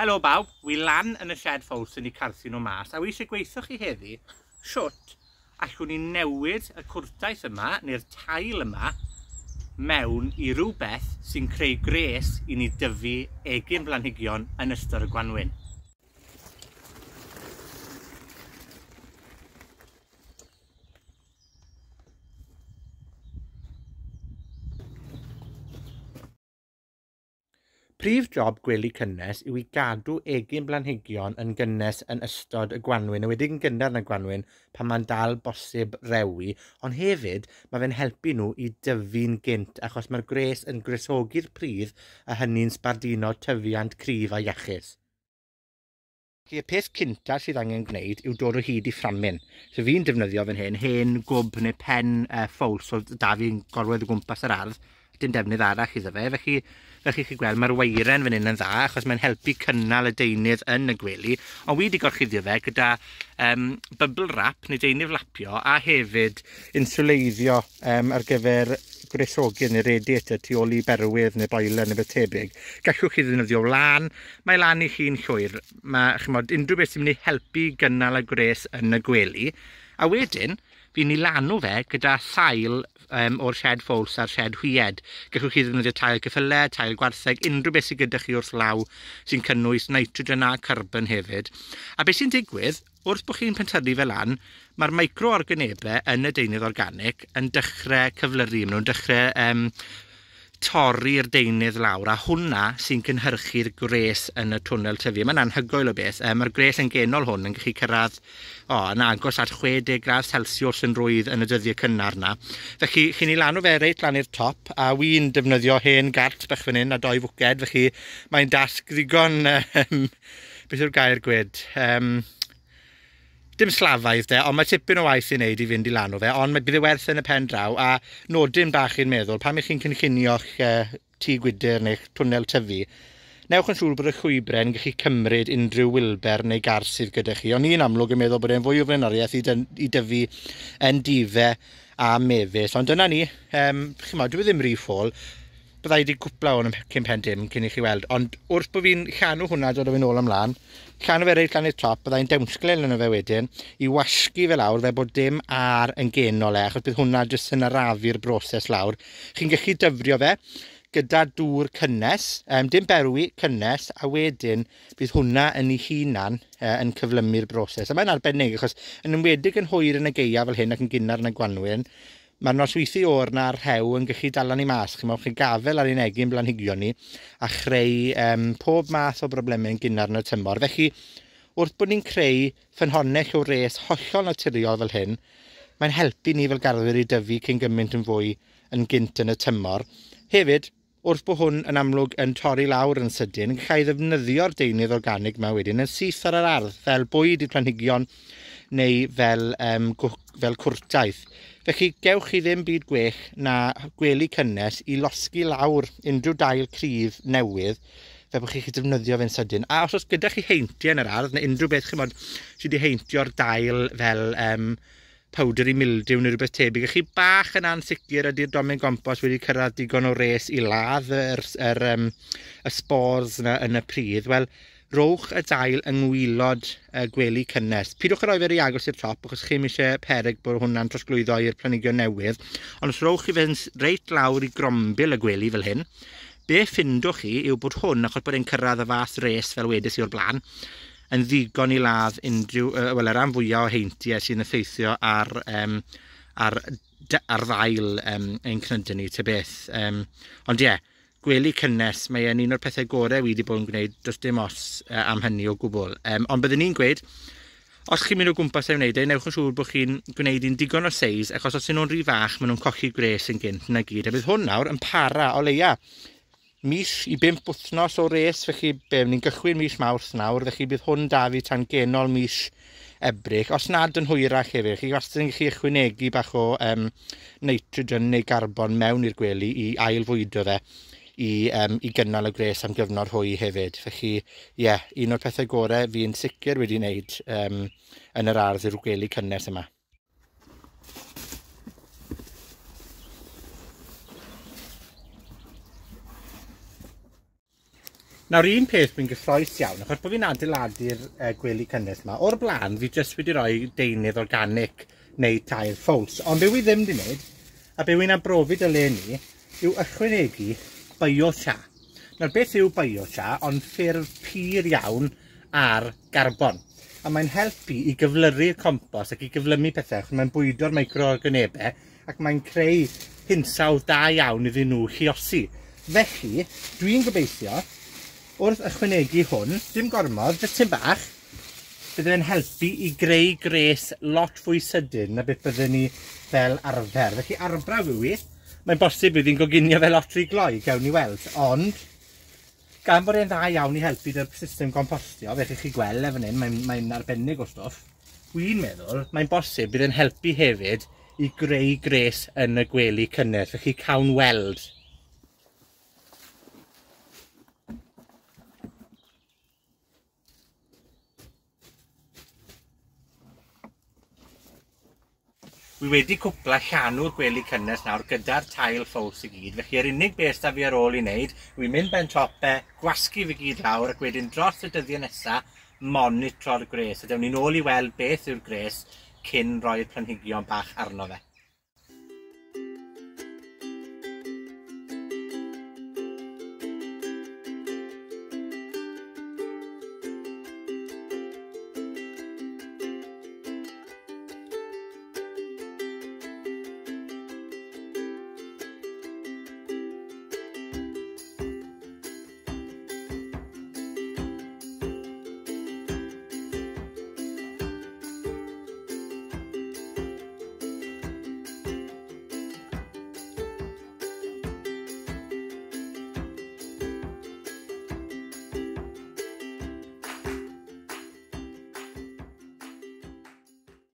Helo bawb, wi lan yn y shed ffowls yn ei carthu nhw mas, a wi eisiau gweithio chi heddi siwt allwn ni newid y cwrtaeth yma, neu'r tail yma, mewn i rhywbeth sy'n creu gres i ni dyfu egin blanhigion yn ystod y gwanwyn. Prif job gwely cynnes yw i gadw egin blanhigion yn gynnes yn ystod y gwanwyn, a wedi'n gynnar yn y gwanwyn, pan mae'n dal bosib rewi, ond hefyd mae fe'n helpu nhw i dyfu'n gynt, achos mae'r gres yn gresogi'r pridd a hynny'n sbardino tyfiant cryf a iechus. Felly, y peth cynta sydd angen gwneud yw dod o hyd i fframyn. So fi'n defnyddio fan hyn, hen, gwb neu pen uh, ffowls, so da fi'n gorwedd o gwmpas yr ardd, dim defnydd arall iddo fe. Felly, fel chi chi gweld, mae'r weiren fan hyn yn dda, achos mae'n helpu cynnal y deunydd yn y gwely. Ond wedi gorchuddio fe gyda um, bubble wrap neu deunydd lapio, a hefyd insuleiddio um, ar gyfer gwresogydd neu radiator tu ôl i berwydd neu boiler neu beth tebyg. Gallwch chi ddefnyddio lan. Mae lan i chi'n llwyr. Mae, chymod, unrhyw beth sy'n mynd i helpu gynnal y gwres yn y gwely. A wedyn, fi'n 'i lanw fe gyda thail um, o'r shed ffowls a'r shed hwyed. Gallwch chi ddefnyddio tail cyffyle, tail gwartheg, unrhyw beth sydd gyda chi wrth law sy'n cynnwys nitrogen a carbon hefyd. A beth sy'n digwydd, wrth bod chi'n pentyrru fel lan, mae'r microorganebau yn y deunydd organic yn dechrau cyflyru. Ma' nhw'n dechrau um, torri'r deunydd lawr, a hwnna sy'n cynhyrchu'r gres yn y twnnel tyfu. Mae'n anhygoel o beth. E, Mae'r gres yn genol hwn yn gallu cyrraedd o, yn agos at 60 gradd Celsius yn rwydd yn y dyddiau cynnar na. Felly, chi'n ei lanw fe reit lan i'r top, a wy'n defnyddio hen gart bych fan hyn a doi fwced, felly mae'n dasg ddigon... Um, beth yw'r gair gwed? Um, dim slafaidd de, ond mae tipyn o waith i wneud i fynd i lan o fe, ond mae bydd e werth e yn y pen draw, a nodyn bach i'n meddwl, pam ych chi'n cynllunio'ch uh, tŷ gwydr neu'ch twnnel tyfu, newch yn siŵr bod y chwybren yn chi cymryd unrhyw wilber neu gar sydd gyda chi. Ond ni'n amlwg yn meddwl bod e'n fwy o frenariaeth i, i dyfu endifau a mefus. Ond dyna ni, um, meddwl, dwi ddim rhi ffôl bydda i wedi gwpla o'n cyn pen dim cyn i chi weld. Ond wrth bod fi'n llanw hwnna dod o fi'n ôl ymlaen, llanw fe reid llan i'r top, bydda i'n yn y fe wedyn, i wasgu fe lawr fe bod dim ar yn genol e, achos bydd hwnna jyst yn arafu'r broses lawr. Chi'n gallu dyfrio fe gyda dŵr cynnes, um, dim berwi, cynnes, a wedyn bydd hwnna yn ei hunan uh, yn cyflymu'r broses. A mae'n arbennig, achos yn ymwedig yn hwyr yn y geia fel hyn ac yn gynnar yn y gwanwyn, Mae'r nosweithi o'r na'r rhew yn gallu dala ni mas. Chi'n mwch chi'n gafel ar un egin blanhigion ni a chreu um, pob math o broblemau'n gynnar yn y tymor. Felly, wrth bod ni'n creu ffynhonell o res hollol naturiol fel hyn, mae'n helpu ni fel garddwyr i dyfu cyn gymaint yn fwy yn gynt yn y tymor. Hefyd, wrth bod hwn yn amlwg yn torri lawr yn sydyn, gallai ddefnyddio'r deunydd organig yma wedyn yn syth ar yr ardd, fel bwyd i'r planhigion neu fel, um, fel cwrtaeth. Felly, gewch chi ddim byd gwech na gwely cynnes i losgi lawr unrhyw dail cryf newydd fel bod chi'ch chi defnyddio fe'n sydyn. A os oes gyda chi heintiau yn yr ardd, neu unrhyw beth chi'n bod sydd wedi heintio'r dail fel um, powder i mildew neu rhywbeth tebyg. Ych chi bach yn ansicr ydy'r domen gompos wedi cyrraedd digon o res i ladd yr, yr, um, y spors yna yn y pridd. Wel, rowch y dail yng ngwylod y gwely cynnes. Pidwch yr oefer i agos i'r top, achos chi'n eisiau peryg bod hwnna'n trosglwyddo i'r planigion newydd. Ond os rowch i fe'n reit lawr i grombil y gwely fel hyn, be ffindwch chi yw bod hwn, achos bod e'n cyrraedd y fas res fel wedys i o'r blaen, yn ddigon i ladd unrhyw, uh, wel, y rhan fwyaf o heintiau sy'n effeithio ar, um, ar, ar ddail um, ein cnydyn ni, te beth. Um, ond ie, yeah, gwely cynnes, mae e'n un o'r pethau gorau wedi bod yn gwneud, does dim os uh, am hynny o gwbl. Um, ond byddwn ni'n gweud, os chi'n mynd o gwmpas ei wneud e, newch yn siŵr bod chi'n gwneud un digon o seis, achos os yn nhw'n rhy fach, maen nhw'n cochi gres yn gynt na gyd. A bydd hwn nawr yn para o leia mis i bump wthnos o res, felly be, ni'n gychwyn mis Mawrth nawr, felly bydd hwn da fi tan genol mis ebryg. Os nad yn hwyrach hefyd, chi wastad yn gallu ychwanegu bach o um, nitrogen neu garbon mewn i'r gwely i ailfwydo fe i, um, i gynnal y gres am gyfnod hwy hefyd. Felly, ie, yeah, un o'r pethau gorau fi'n sicr wedi wneud um, yn yr ardd i'r gwely cynnes yma. Nawr, un peth fi'n gyffroes iawn, achos bod fi'n adeiladu'r e, gwely cynnes yma, o'r blaen, fi jyst wedi rhoi deunydd organic neu tair ffowls. Ond be wi ddim wedi wneud, a be wi'n abrofi dy ni, yw ychwanegu biosia. Nawr, beth yw biosia, ond ffurf pur iawn ar garbon. A mae'n helpu i gyflyru'r compost ac i gyflymu pethau, achos mae'n bwydo'r microorganebau ac mae'n creu hinsawdd da iawn iddyn nhw lluosi. Felly, dwi'n gobeithio wrth ychwanegu hwn, dim gormod, jyst tym bach, bydd e'n helpu i greu gres lot fwy sydyn na beth bydden ni fel arfer. Felly arbrawf yw i, mae'n bosib bydd hi'n goginio fel lot rhy gloi, gawn ni weld. Ond, gan bod e'n dda iawn i helpu dy'r system gompostio, fe chi gweld efo'n hyn, mae'n mae, arbennig o stwff, wy'n meddwl mae'n bosib bydd e'n helpu hefyd i greu gres yn y gwely cynnes. Felly cawn weld Wi wedi cwpla llanw'r gwely cynnes nawr gyda'r tail ffowls i gyd. Felly, yr unig beth da fi ar ôl i wneud, wi'n mynd ben top gwasgu fe gyd lawr, ac wedyn dros y dyddiau nesaf, monitro'r gres. A dewn ni nôl i weld beth yw'r gres cyn rhoi'r planhigion bach arno fe.